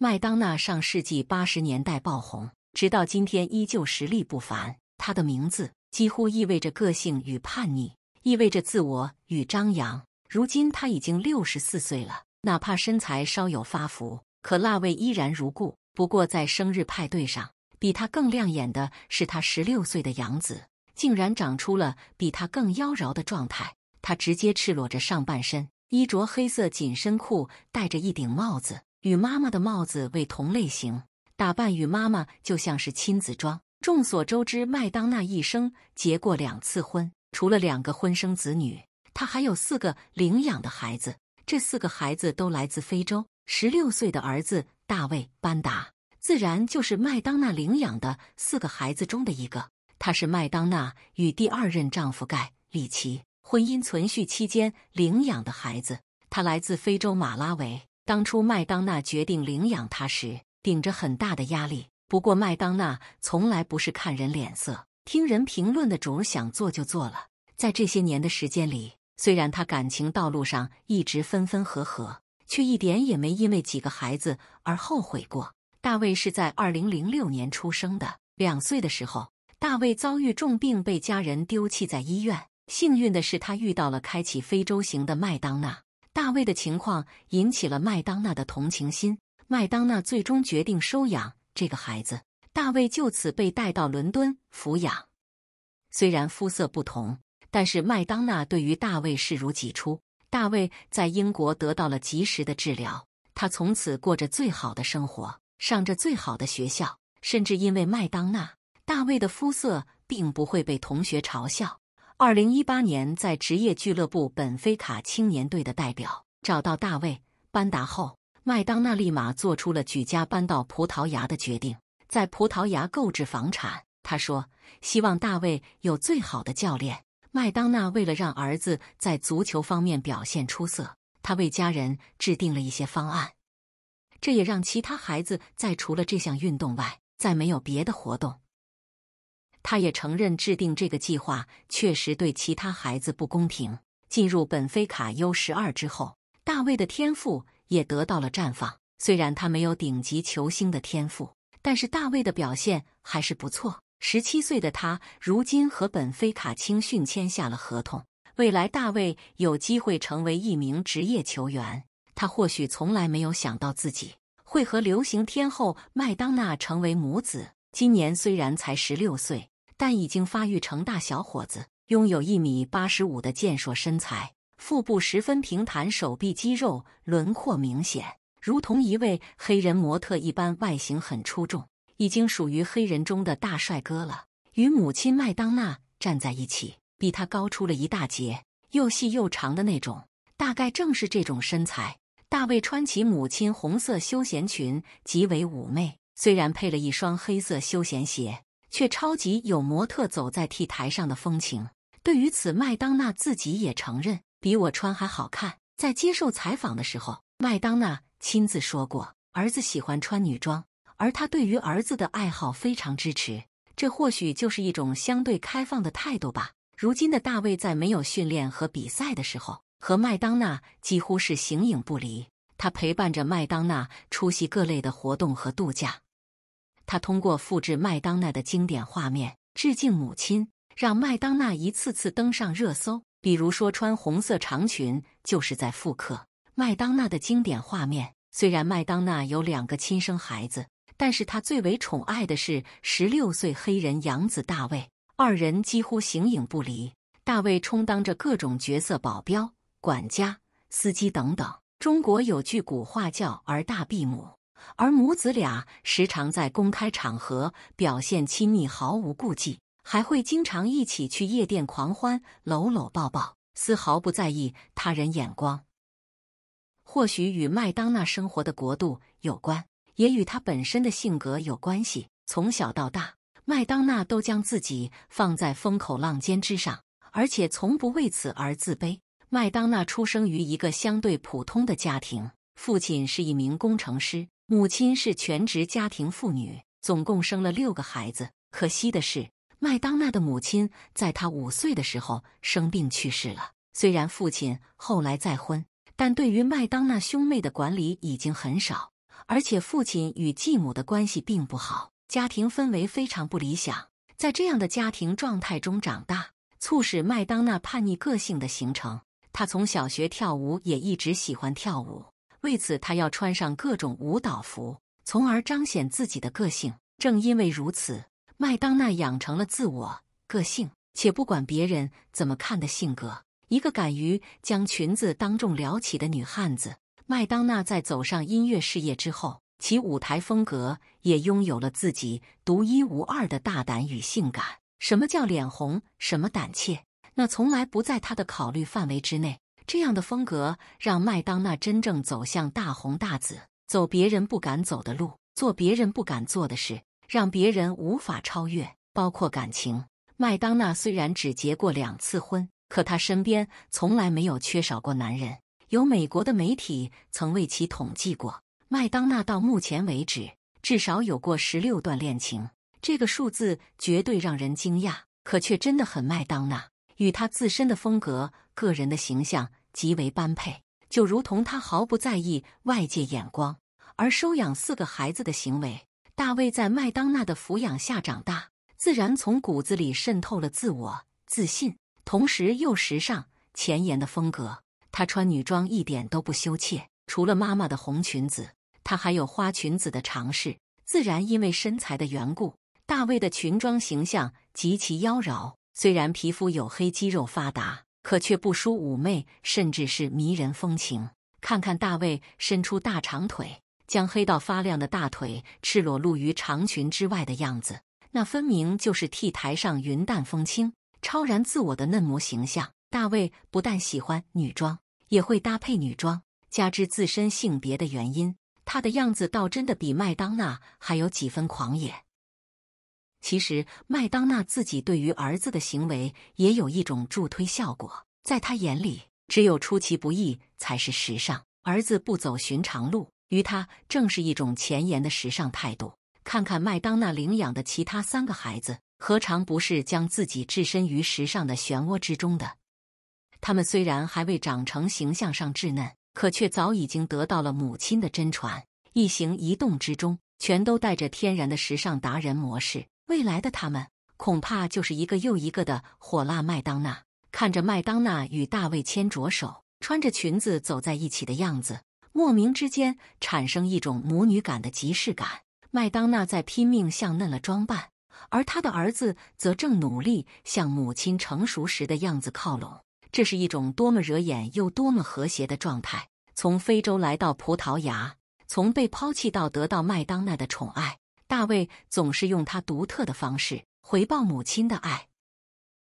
麦当娜上世纪八十年代爆红，直到今天依旧实力不凡。她的名字几乎意味着个性与叛逆，意味着自我与张扬。如今她已经六十四岁了，哪怕身材稍有发福，可辣味依然如故。不过在生日派对上，比她更亮眼的是她十六岁的养子，竟然长出了比她更妖娆的状态。他直接赤裸着上半身，衣着黑色紧身裤，戴着一顶帽子。与妈妈的帽子为同类型，打扮与妈妈就像是亲子装。众所周知，麦当娜一生结过两次婚，除了两个婚生子女，她还有四个领养的孩子。这四个孩子都来自非洲。十六岁的儿子大卫·班达，自然就是麦当娜领养的四个孩子中的一个。他是麦当娜与第二任丈夫盖·里奇婚姻存续期间领养的孩子，他来自非洲马拉维。当初麦当娜决定领养他时，顶着很大的压力。不过麦当娜从来不是看人脸色、听人评论的主儿，想做就做了。在这些年的时间里，虽然他感情道路上一直分分合合，却一点也没因为几个孩子而后悔过。大卫是在二零零六年出生的，两岁的时候，大卫遭遇重病，被家人丢弃在医院。幸运的是，他遇到了开启非洲行的麦当娜。大卫的情况引起了麦当娜的同情心，麦当娜最终决定收养这个孩子。大卫就此被带到伦敦抚养。虽然肤色不同，但是麦当娜对于大卫视如己出。大卫在英国得到了及时的治疗，他从此过着最好的生活，上着最好的学校，甚至因为麦当娜，大卫的肤色并不会被同学嘲笑。二零一八年，在职业俱乐部本菲卡青年队的代表找到大卫·班达后，麦当娜立马做出了举家搬到葡萄牙的决定，在葡萄牙购置房产。他说：“希望大卫有最好的教练。”麦当娜为了让儿子在足球方面表现出色，他为家人制定了一些方案，这也让其他孩子在除了这项运动外，再没有别的活动。他也承认，制定这个计划确实对其他孩子不公平。进入本菲卡 U 十二之后，大卫的天赋也得到了绽放。虽然他没有顶级球星的天赋，但是大卫的表现还是不错。十七岁的他，如今和本菲卡青训签下了合同，未来大卫有机会成为一名职业球员。他或许从来没有想到自己会和流行天后麦当娜成为母子。今年虽然才十六岁，但已经发育成大小伙子，拥有一米八十五的健硕身材，腹部十分平坦，手臂肌肉轮廓明显，如同一位黑人模特一般，外形很出众，已经属于黑人中的大帅哥了。与母亲麦当娜站在一起，比他高出了一大截，又细又长的那种，大概正是这种身材。大卫穿起母亲红色休闲裙，极为妩媚。虽然配了一双黑色休闲鞋，却超级有模特走在 T 台上的风情。对于此，麦当娜自己也承认，比我穿还好看。在接受采访的时候，麦当娜亲自说过，儿子喜欢穿女装，而她对于儿子的爱好非常支持。这或许就是一种相对开放的态度吧。如今的大卫在没有训练和比赛的时候，和麦当娜几乎是形影不离。他陪伴着麦当娜出席各类的活动和度假。他通过复制麦当娜的经典画面致敬母亲，让麦当娜一次次登上热搜。比如说穿红色长裙，就是在复刻麦当娜的经典画面。虽然麦当娜有两个亲生孩子，但是她最为宠爱的是16岁黑人养子大卫，二人几乎形影不离。大卫充当着各种角色，保镖、管家、司机等等。中国有句古话叫“儿大必母”。而母子俩时常在公开场合表现亲密，毫无顾忌，还会经常一起去夜店狂欢，搂搂抱抱，丝毫不在意他人眼光。或许与麦当娜生活的国度有关，也与她本身的性格有关系。从小到大，麦当娜都将自己放在风口浪尖之上，而且从不为此而自卑。麦当娜出生于一个相对普通的家庭，父亲是一名工程师。母亲是全职家庭妇女，总共生了六个孩子。可惜的是，麦当娜的母亲在她五岁的时候生病去世了。虽然父亲后来再婚，但对于麦当娜兄妹的管理已经很少，而且父亲与继母的关系并不好，家庭氛围非常不理想。在这样的家庭状态中长大，促使麦当娜叛逆个性的形成。她从小学跳舞，也一直喜欢跳舞。为此，她要穿上各种舞蹈服，从而彰显自己的个性。正因为如此，麦当娜养成了自我个性，且不管别人怎么看的性格。一个敢于将裙子当众撩起的女汉子，麦当娜在走上音乐事业之后，其舞台风格也拥有了自己独一无二的大胆与性感。什么叫脸红？什么胆怯？那从来不在她的考虑范围之内。这样的风格让麦当娜真正走向大红大紫，走别人不敢走的路，做别人不敢做的事，让别人无法超越。包括感情，麦当娜虽然只结过两次婚，可她身边从来没有缺少过男人。有美国的媒体曾为其统计过，麦当娜到目前为止至少有过十六段恋情，这个数字绝对让人惊讶，可却真的很麦当娜。与他自身的风格、个人的形象极为般配，就如同他毫不在意外界眼光而收养四个孩子的行为。大卫在麦当娜的抚养下长大，自然从骨子里渗透了自我、自信，同时又时尚前沿的风格。他穿女装一点都不羞怯，除了妈妈的红裙子，他还有花裙子的尝试。自然因为身材的缘故，大卫的裙装形象极其妖娆。虽然皮肤黝黑、肌肉发达，可却不输妩媚，甚至是迷人风情。看看大卫伸出大长腿，将黑到发亮的大腿赤裸露于长裙之外的样子，那分明就是 T 台上云淡风轻、超然自我的嫩模形象。大卫不但喜欢女装，也会搭配女装，加之自身性别的原因，他的样子倒真的比麦当娜还有几分狂野。其实，麦当娜自己对于儿子的行为也有一种助推效果。在他眼里，只有出其不意才是时尚。儿子不走寻常路，与他正是一种前沿的时尚态度。看看麦当娜领养的其他三个孩子，何尝不是将自己置身于时尚的漩涡之中的？他们虽然还未长成形象上稚嫩，可却早已经得到了母亲的真传，一行一动之中，全都带着天然的时尚达人模式。未来的他们恐怕就是一个又一个的火辣麦当娜。看着麦当娜与大卫牵着手，穿着裙子走在一起的样子，莫名之间产生一种母女感的即视感。麦当娜在拼命向嫩了装扮，而她的儿子则正努力向母亲成熟时的样子靠拢。这是一种多么惹眼又多么和谐的状态。从非洲来到葡萄牙，从被抛弃到得到麦当娜的宠爱。大卫总是用他独特的方式回报母亲的爱。